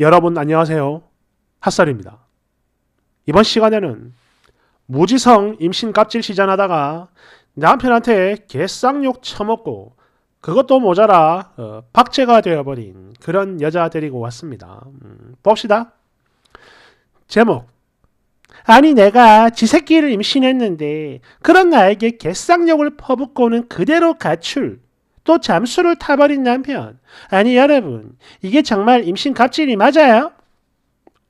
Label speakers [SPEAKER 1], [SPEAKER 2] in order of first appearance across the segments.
[SPEAKER 1] 여러분 안녕하세요. 핫살입니다 이번 시간에는 무지성 임신 값질 시전하다가 남편한테 개쌍욕 처먹고 그것도 모자라 어, 박제가 되어버린 그런 여자 데리고 왔습니다. 음, 봅시다. 제목 아니 내가 지 새끼를 임신했는데 그런 나에게 개쌍욕을 퍼붓고는 그대로 가출 또 잠수를 타버린 남편. 아니 여러분, 이게 정말 임신 갑질이 맞아요?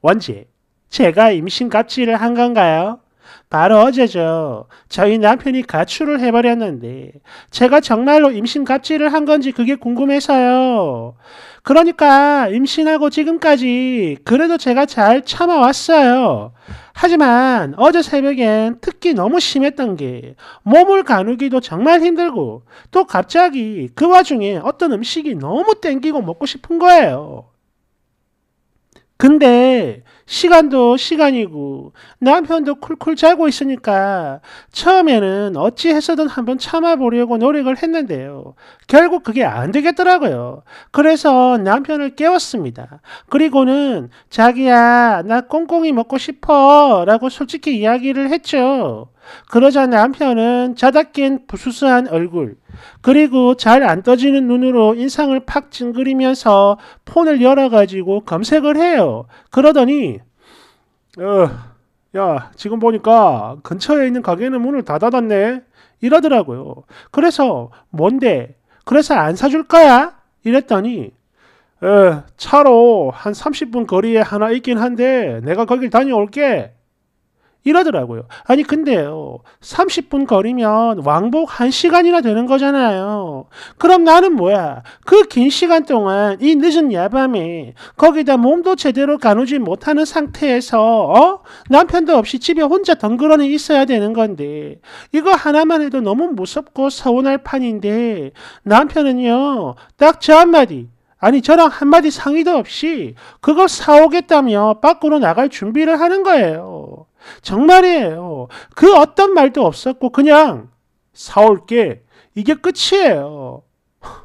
[SPEAKER 1] 원지, 제가 임신 갑질을 한 건가요? 바로 어제죠. 저희 남편이 가출을 해버렸는데 제가 정말로 임신 갑질을 한 건지 그게 궁금해서요. 그러니까 임신하고 지금까지 그래도 제가 잘 참아왔어요. 하지만 어제 새벽엔 특히 너무 심했던 게 몸을 가누기도 정말 힘들고 또 갑자기 그 와중에 어떤 음식이 너무 땡기고 먹고 싶은 거예요. 근데 시간도 시간이고 남편도 쿨쿨 자고 있으니까 처음에는 어찌해서든 한번 참아보려고 노력을 했는데요. 결국 그게 안 되겠더라고요. 그래서 남편을 깨웠습니다. 그리고는 자기야 나 꽁꽁이 먹고 싶어 라고 솔직히 이야기를 했죠. 그러자 남편은 자다 깬 부수수한 얼굴 그리고 잘 안 떠지는 눈으로 인상을 팍 찡그리면서 폰을 열어가지고 검색을 해요. 그러더니, 어, 야, 지금 보니까 근처에 있는 가게는 문을 다 닫았네? 이러더라고요. 그래서, 뭔데? 그래서 안 사줄 거야? 이랬더니, 어, 차로 한 30분 거리에 하나 있긴 한데, 내가 거길 다녀올게. 이러더라고요. 아니 근데요. 30분 어, 거리면 왕복 1시간이나 되는 거잖아요. 그럼 나는 뭐야? 그 긴 시간 동안 이 늦은 야밤에 거기다 몸도 제대로 가누지 못하는 상태에서 어? 남편도 없이 집에 혼자 덩그러니 있어야 되는 건데 이거 하나만 해도 너무 무섭고 서운할 판인데 남편은요. 딱 저 한마디 아니 저랑 한마디 상의도 없이 그거 사오겠다며 밖으로 나갈 준비를 하는 거예요. 정말이에요. 그 어떤 말도 없었고 그냥 사올게 이게 끝이에요.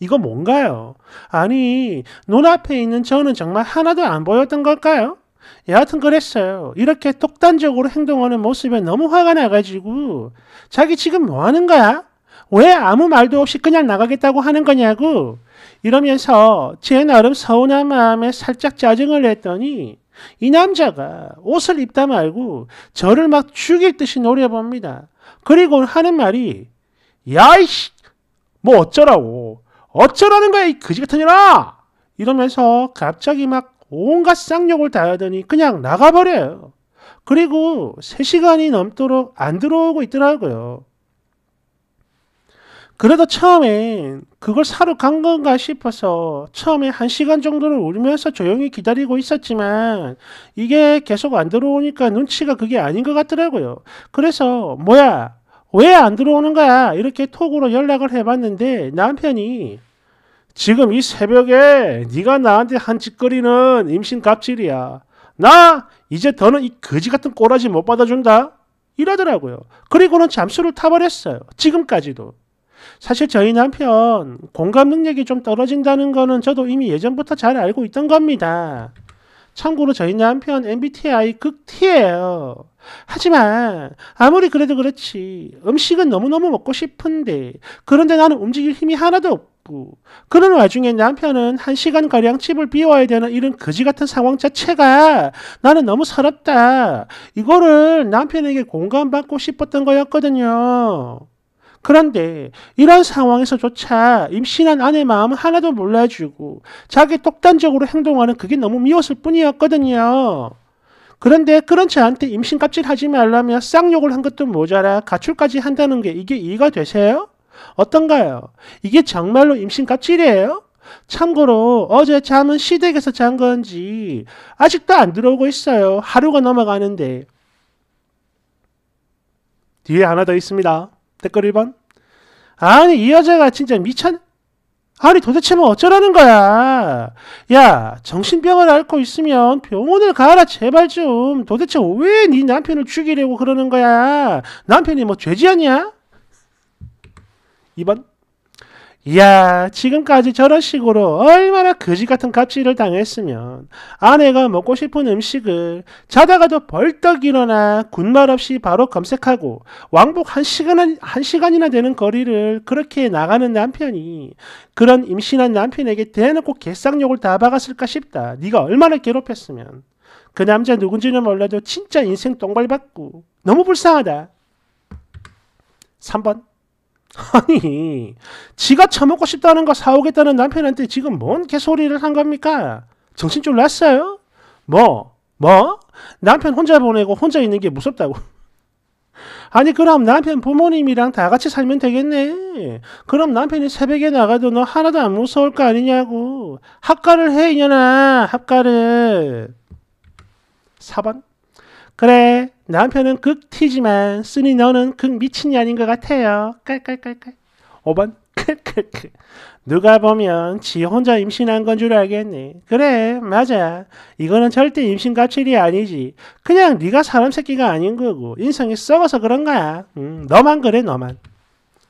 [SPEAKER 1] 이거 뭔가요? 아니 눈앞에 있는 저는 정말 하나도 안 보였던 걸까요? 여하튼 그랬어요. 이렇게 독단적으로 행동하는 모습에 너무 화가 나가지고 자기 지금 뭐 하는 거야? 왜 아무 말도 없이 그냥 나가겠다고 하는 거냐고 이러면서 제 나름 서운한 마음에 살짝 짜증을 냈더니 이 남자가 옷을 입다 말고 저를 막 죽일 듯이 노려봅니다. 그리고 하는 말이 야이씨 뭐 어쩌라고 어쩌라는 거야 이 그지 같은 년아 이러면서 갑자기 막 온갖 쌍욕을 다 하더니 그냥 나가버려요. 그리고 3시간이 넘도록 안 들어오고 있더라고요. 그래도 처음엔 그걸 사러 간 건가 싶어서 처음에 한 시간 정도를 울면서 조용히 기다리고 있었지만 이게 계속 안 들어오니까 눈치가 그게 아닌 것 같더라고요. 그래서 뭐야 왜 안 들어오는 거야 이렇게 톡으로 연락을 해봤는데 남편이 지금 이 새벽에 네가 나한테 한 짓거리는 임신 갑질이야. 나 이제 더는 이 거지 같은 꼬라지 못 받아준다. 이러더라고요. 그리고는 잠수를 타버렸어요. 지금까지도. 사실 저희 남편 공감 능력이 좀 떨어진다는 거는 저도 이미 예전부터 잘 알고 있던 겁니다. 참고로 저희 남편 MBTI 극티예요 하지만 아무리 그래도 그렇지 음식은 너무너무 먹고 싶은데 그런데 나는 움직일 힘이 하나도 없고 그런 와중에 남편은 한 시간가량 집을 비워야 되는 이런 거지 같은 상황 자체가 나는 너무 서럽다. 이거를 남편에게 공감받고 싶었던 거였거든요. 그런데 이런 상황에서조차 임신한 아내 마음은 하나도 몰라주고 자기 독단적으로 행동하는 그게 너무 미웠을 뿐이었거든요. 그런데 그런 저한테 임신 값질하지 말라며 쌍욕을 한 것도 모자라 가출까지 한다는 게 이게 이해가 되세요? 어떤가요? 이게 정말로 임신 값질이에요? 참고로 어제 잠은 시댁에서 잔 건지 아직도 안 들어오고 있어요. 하루가 넘어가는데. 뒤에 하나 더 있습니다. 댓글 1번. 아니, 이 여자가 진짜 미쳤, 아니, 도대체 뭐 어쩌라는 거야. 야, 정신병을 앓고 있으면 병원을 가라, 제발 좀. 도대체 왜 네 남편을 죽이려고 그러는 거야? 남편이 뭐 죄지 않냐? 2번. 이야 지금까지 저런 식으로 얼마나 거지 같은 갑질을 당했으면 아내가 먹고 싶은 음식을 자다가도 벌떡 일어나 군말 없이 바로 검색하고 왕복 한 시간 한 시간이나 되는 거리를 그렇게 나가는 남편이 그런 임신한 남편에게 대놓고 개쌍욕을 다 박았을까 싶다. 네가 얼마나 괴롭혔으면 그 남자 누군지는 몰라도 진짜 인생 똥발 받고 너무 불쌍하다. 3번 아니, 지가 처먹고 싶다는 거 사오겠다는 남편한테 지금 뭔 개소리를 한 겁니까? 정신 좀 났어요? 뭐, 뭐? 남편 혼자 보내고 혼자 있는 게 무섭다고. 아니 그럼 남편 부모님이랑 다 같이 살면 되겠네. 그럼 남편이 새벽에 나가도 너 하나도 안 무서울 거 아니냐고. 합가를 해 이년아 합가를. 4번 그래, 남편은 극 T지만 쓰니 너는 극 미친이 인닌것 같아요. 깔깔깔깔. 5번 크크크. 누가 보면 지 혼자 임신한 건 줄 알겠니? 그래, 맞아. 이거는 절대 임신 과질이 아니지. 그냥 네가 사람 새끼가 아닌 거고 인성이 썩어서 그런 거야. 음, 너만 그래, 너만.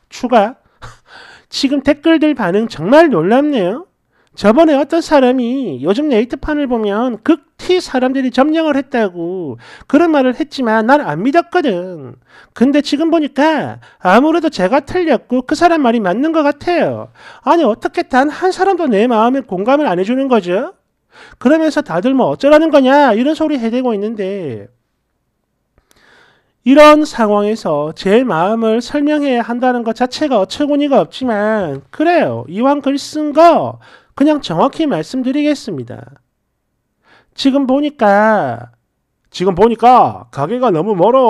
[SPEAKER 1] 추가. 지금 댓글들 반응 정말 놀랍네요. 저번에 어떤 사람이 요즘 네이트판을 보면 극히 사람들이 점령을 했다고 그런 말을 했지만 난 안 믿었거든. 근데 지금 보니까 아무래도 제가 틀렸고 그 사람 말이 맞는 것 같아요. 아니 어떻게 단 한 사람도 내 마음에 공감을 안 해주는 거죠? 그러면서 다들 뭐 어쩌라는 거냐 이런 소리 해대고 있는데 이런 상황에서 제 마음을 설명해야 한다는 것 자체가 어처구니가 없지만 그래요. 이왕 글쓴거 그냥 정확히 말씀드리겠습니다. 지금 보니까 지금 보니까 가게가 너무 멀어.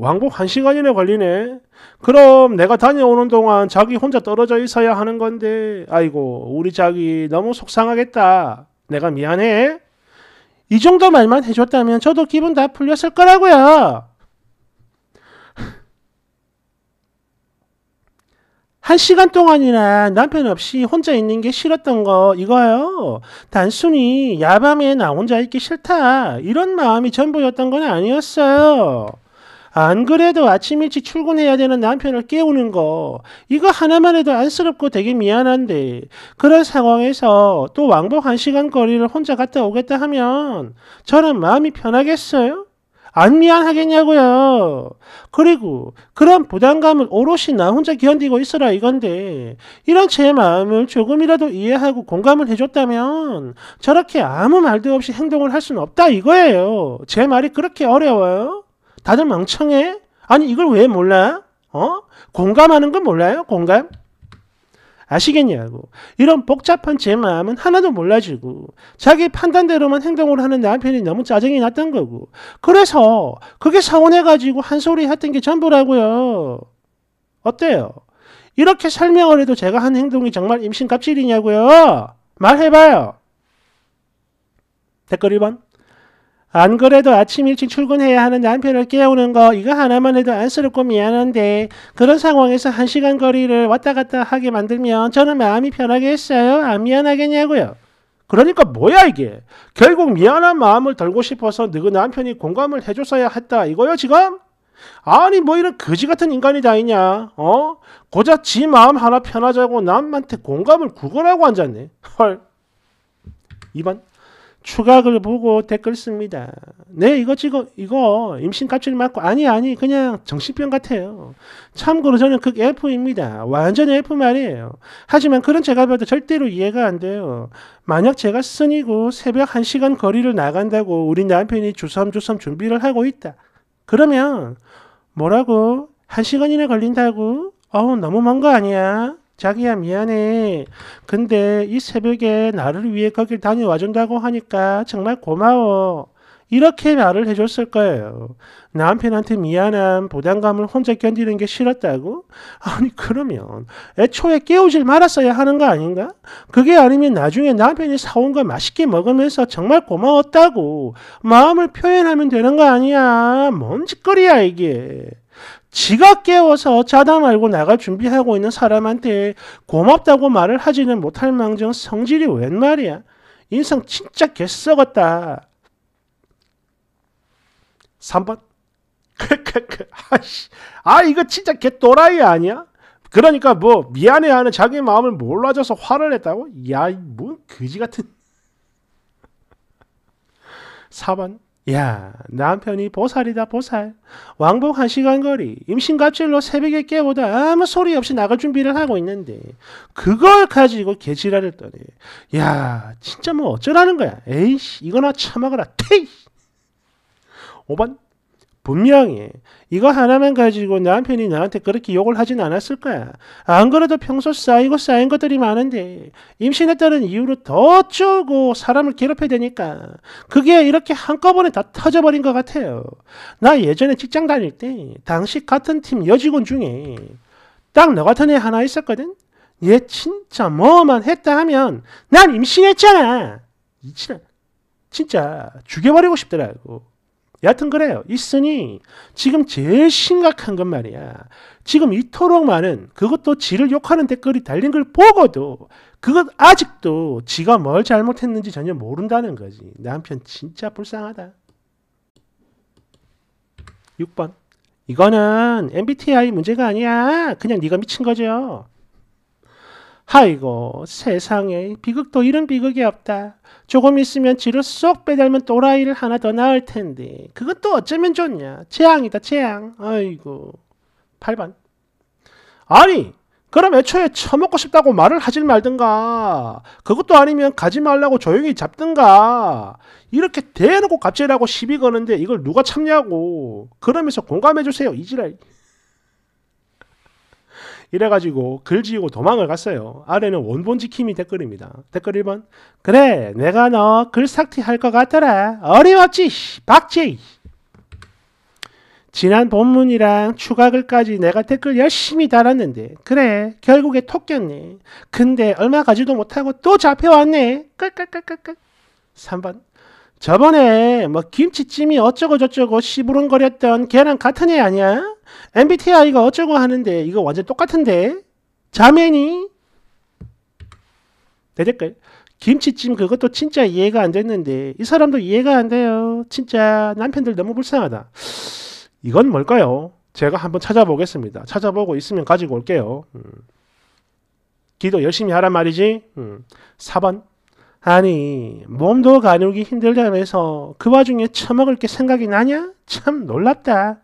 [SPEAKER 1] 왕복 1시간이나 걸리네. 그럼 내가 다녀오는 동안 자기 혼자 떨어져 있어야 하는 건데. 아이고, 우리 자기 너무 속상하겠다. 내가 미안해. 이 정도 말만 해줬다면 저도 기분 다 풀렸을 거라고요. 한 시간 동안이나 남편 없이 혼자 있는 게 싫었던 거 이거요. 단순히 야밤에 나 혼자 있기 싫다 이런 마음이 전부였던 건 아니었어요. 안 그래도 아침 일찍 출근해야 되는 남편을 깨우는 거 이거 하나만 해도 안쓰럽고 되게 미안한데 그런 상황에서 또 왕복 한시간 거리를 혼자 갔다 오겠다 하면 저는 마음이 편하겠어요? 안 미안하겠냐고요. 그리고 그런 부담감은 오롯이 나 혼자 견디고 있어라 이건데 이런 제 마음을 조금이라도 이해하고 공감을 해줬다면 저렇게 아무 말도 없이 행동을 할 수는 없다 이거예요. 제 말이 그렇게 어려워요? 다들 멍청해? 아니 이걸 왜 몰라? 어? 공감하는 건 몰라요? 공감? 아시겠냐고. 뭐, 이런 복잡한 제 마음은 하나도 몰라지고 자기 판단대로만 행동을 하는 남편이 너무 짜증이 났던 거고. 그래서 그게 서운해가지고 한 소리 했던 게 전부라고요. 어때요? 이렇게 설명을 해도 제가 한 행동이 정말 임신 갑질이냐고요? 말해봐요. 댓글 1번. 안 그래도 아침 일찍 출근해야 하는 남편을 깨우는 거 이거 하나만 해도 안쓰럽고 미안한데 그런 상황에서 한 시간 거리를 왔다 갔다 하게 만들면 저는 마음이 편하겠어요? 안 미안하겠냐고요? 그러니까 뭐야 이게? 결국 미안한 마음을 덜고 싶어서 너희 남편이 공감을 해줬어야 했다 이거요 지금? 아니 뭐 이런 거지 같은 인간이 다 있냐? 어? 고작 지 마음 하나 편하자고 남한테 공감을 구걸하고 앉았네. 헐. 이번 추각을 보고 댓글 씁니다. 네, 이거 지금, 이거 임신갑질 맞고, 아니, 아니, 그냥 정신병 같아요. 참고로 저는 극 F입니다. 완전 F 말이에요. 하지만 그런 제가 봐도 절대로 이해가 안 돼요. 만약 제가 쓰니고 새벽 1시간 거리를 나간다고 우리 남편이 주섬주섬 준비를 하고 있다. 그러면, 뭐라고? 1시간이나 걸린다고? 어우, 너무 먼 거 아니야? 자기야 미안해. 근데 이 새벽에 나를 위해 거길 다녀와 준다고 하니까 정말 고마워. 이렇게 말을 해줬을 거예요. 남편한테 미안한 부담감을 혼자 견디는 게 싫었다고? 아니, 그러면 애초에 깨우질 말았어야 하는 거 아닌가? 그게 아니면 나중에 남편이 사온 걸 맛있게 먹으면서 정말 고마웠다고 마음을 표현하면 되는 거 아니야. 뭔 짓거리야, 이게. 지가 깨워서 자다 말고 나갈 준비하고 있는 사람한테 고맙다고 말을 하지는 못할 망정 성질이 웬 말이야. 인성 진짜 개썩었다. 3번. 크크크. 아씨. 아, 이거 진짜 개또라이 아니야? 그러니까 뭐 미안해하는 자기 마음을 몰라줘서 화를 냈다고? 야, 뭐 그지 같은. 4번. 야, 남편이 보살이다, 보살. 왕복 한 시간 거리, 임신갑질로 새벽에 깨보다 아무 소리 없이 나갈 준비를 하고 있는데, 그걸 가지고 개지랄을 떠니 야, 진짜 뭐 어쩌라는 거야. 에이씨, 이거나 참아가라. 퇴이! 5번. 분명히 이거 하나만 가지고 남편이 나한테 그렇게 욕을 하진 않았을 거야. 안 그래도 평소 쌓이고 쌓인 것들이 많은데 임신했다는 이유로 더 쪼고 사람을 괴롭혀야 되니까 그게 이렇게 한꺼번에 다 터져버린 것 같아요. 나 예전에 직장 다닐 때 당시 같은 팀 여직원 중에 딱 너 같은 애 하나 있었거든? 얘 진짜 뭐만 했다 하면 난 임신했잖아. 진짜 죽여버리고 싶더라고. 여하튼 그래요. 있으니 지금 제일 심각한 것 말이야. 지금 이토록 많은 그것도 지를 욕하는 댓글이 달린 걸 보고도 그것 아직도 지가 뭘 잘못했는지 전혀 모른다는 거지. 남편 진짜 불쌍하다. 6번 이거는 MBTI 문제가 아니야. 그냥 네가 미친 거죠. 아이고 세상에 비극도 이런 비극이 없다. 조금 있으면 지를 쏙 빼닮은 또라이를 하나 더 낳을 텐데 그것도 어쩌면 좋냐. 재앙이다 재앙. 아이고 8번 아니 그럼 애초에 처먹고 싶다고 말을 하질 말든가 그것도 아니면 가지 말라고 조용히 잡든가 이렇게 대놓고 갑질하고 시비 거는데 이걸 누가 참냐고 그러면서 공감해주세요 이지랄 이래가지고 글지우고 도망을 갔어요. 아래는 원본 지킴이 댓글입니다. 댓글 1번 그래 내가 너 글삭티 할것 같더라. 어림없지 박지 지난 본문이랑 추가글까지 내가 댓글 열심히 달았는데 그래 결국에 톡겼네 근데 얼마 가지도 못하고 또 잡혀왔네 끌끌끌끌끌 3번 저번에 뭐 김치찜이 어쩌고저쩌고 시부렁거렸던 걔랑 같은 애 아니야? MBTI가 어쩌고 하는데 이거 완전 똑같은데? 자매니? 내 댓글 김치찜 그것도 진짜 이해가 안 됐는데 이 사람도 이해가 안 돼요. 진짜 남편들 너무 불쌍하다. 이건 뭘까요? 제가 한번 찾아보겠습니다. 찾아보고 있으면 가지고 올게요. 음. 기도 열심히 하란 말이지. 음. 4번 아니 몸도 가누기 힘들다면서 그 와중에 처먹을 게 생각이 나냐? 참 놀랍다.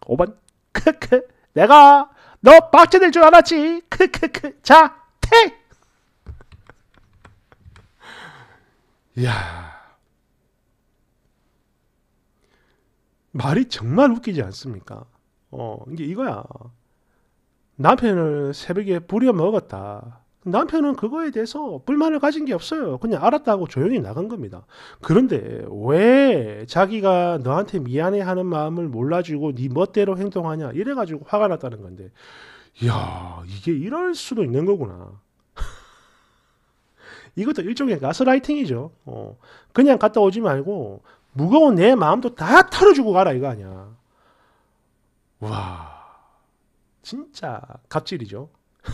[SPEAKER 1] 5번 크크 내가 너 빡제될 줄 알았지. 크크크 자 퇴. 이야 말이 정말 웃기지 않습니까? 어 이게 이거야. 남편을 새벽에 부려 먹었다. 남편은 그거에 대해서 불만을 가진 게 없어요. 그냥 알았다고 조용히 나간 겁니다. 그런데 왜 자기가 너한테 미안해하는 마음을 몰라주고 네 멋대로 행동하냐 이래가지고 화가 났다는 건데 야 이게 이럴 수도 있는 거구나. 이것도 일종의 가스라이팅이죠. 어, 그냥 갔다 오지 말고 무거운 내 마음도 다 털어주고 가라 이거 아니야. 와 진짜 갑질이죠.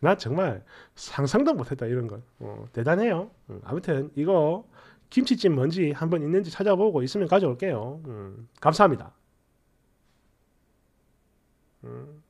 [SPEAKER 1] 나 정말 상상도 못했다 이런 걸 어, 대단해요 음, 아무튼 이거 김치찜 뭔지 한번 있는지 찾아보고 있으면 가져올게요 음, 감사합니다 음.